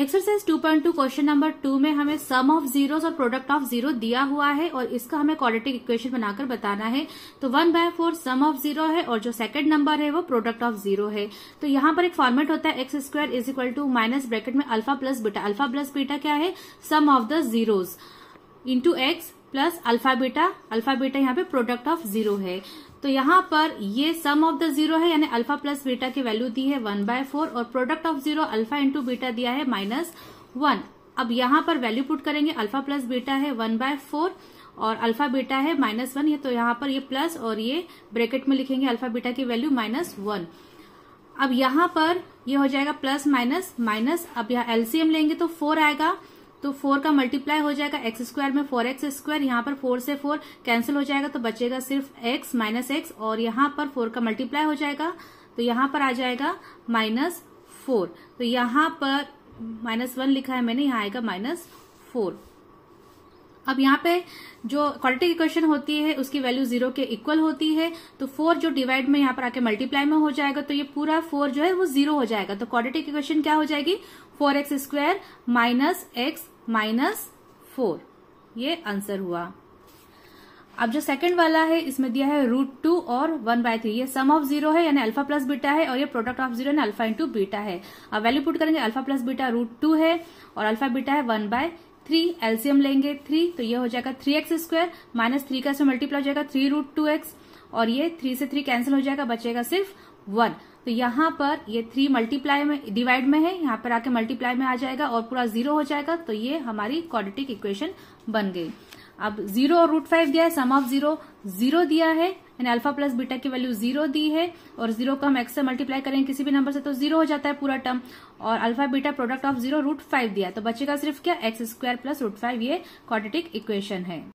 exercise 2.2 question number two में हमें sum of zeros और प्रोडक्ट ऑफ जीरो दिया हुआ है और इसका हमें क्वाड्रेटिक इक्वेशन बनाकर बताना है तो one by four sum of zero है और जो सेकंड नंबर है वो प्रोडक्ट ऑफ जीरो है तो यहां पर एक फॉर्मेट होता है x square is equal to minus bracket में alpha plus beta alpha plus beta क्या है sum of the zeros into x plus alpha beta alpha beta यहाँ पे प्रोडक्ट ऑफ जीरो है तो यहाँ पर ये सम ऑफ द जीरो है यानी अल्फा प्लस बीटा की वैल्यू दी है वन बाय फोर और product of zero alpha into beta दिया है माइनस वन अब यहाँ पर वैल्यू पुट करेंगे अल्फा प्लस बीटा है वन बाय फोर और अल्फा बीटा है माइनस वन ये तो यहाँ पर ये प्लस और ये ब्रेकेट में लिखेंगे अल्फा बीटा की वैल्यू माइनस वन अब यहाँ पर ये हो जाएगा प्लस माइनस माइनस अब यहाँ एलसीएम लेंगे तो फोर आएगा तो फोर का मल्टीप्लाई हो जाएगा एक्स स्क्वायर में फोर एक्स स्क्वायर यहाँ पर फोर से फोर कैंसिल हो जाएगा तो बचेगा सिर्फ एक्स माइनस एक्स और यहाँ पर फोर का मल्टीप्लाई हो जाएगा तो यहाँ पर आ जाएगा माइनस फोर तो यहाँ पर माइनस वन लिखा है मैंने यहाँ आएगा माइनस फोर अब यहाँ पे जो क्वालिटी इक्वेशन होती है उसकी वैल्यू जीरो के इक्वल होती है तो फोर जो डिवाइड में यहाँ पर आके मल्टीप्लाई में हो जाएगा तो ये पूरा फोर जो है वो जीरो हो जाएगा तो क्वालिटी इक्वेशन क्या हो जाएगी four x square minus x minus four ये आंसर हुआ अब जो सेकंड वाला है इसमें दिया है रूट टू और वन बाय थ्री ये सम ऑफ जीरो है यानी अल्फा प्लस बीटा है और ये product of zero alpha into beta है अब वैल्यू पुट करेंगे alpha plus beta root two है और अल्फा बीटा है वन बाय थ्री एल्सियम लेंगे थ्री तो ये हो जाएगा three x square minus three का इसमें मल्टीप्लाई हो जाएगा थ्री रूट टू एक्स और ये थ्री से थ्री कैंसिल हो जाएगा बचेगा सिर्फ वन तो यहाँ पर ये थ्री मल्टीप्लाई में डिवाइड में है यहाँ पर आके मल्टीप्लाई में आ जाएगा और पूरा जीरो हो जाएगा तो ये हमारी क्वाड्रेटिक इक्वेशन बन गई अब जीरो और रूट फाइव दिया है सम ऑफ जीरो जीरो दिया है यानी अल्फा प्लस बीटा की वैल्यू जीरो दी है और जीरो को हम एक्स से मल्टीप्लाई करेंगे किसी भी नंबर से तो जीरो हो जाता है पूरा टर्म और alpha beta product of zero root five दिया तो बच्चे का सिर्फ क्या x square plus root five ये क्वाड्रेटिक इक्वेशन है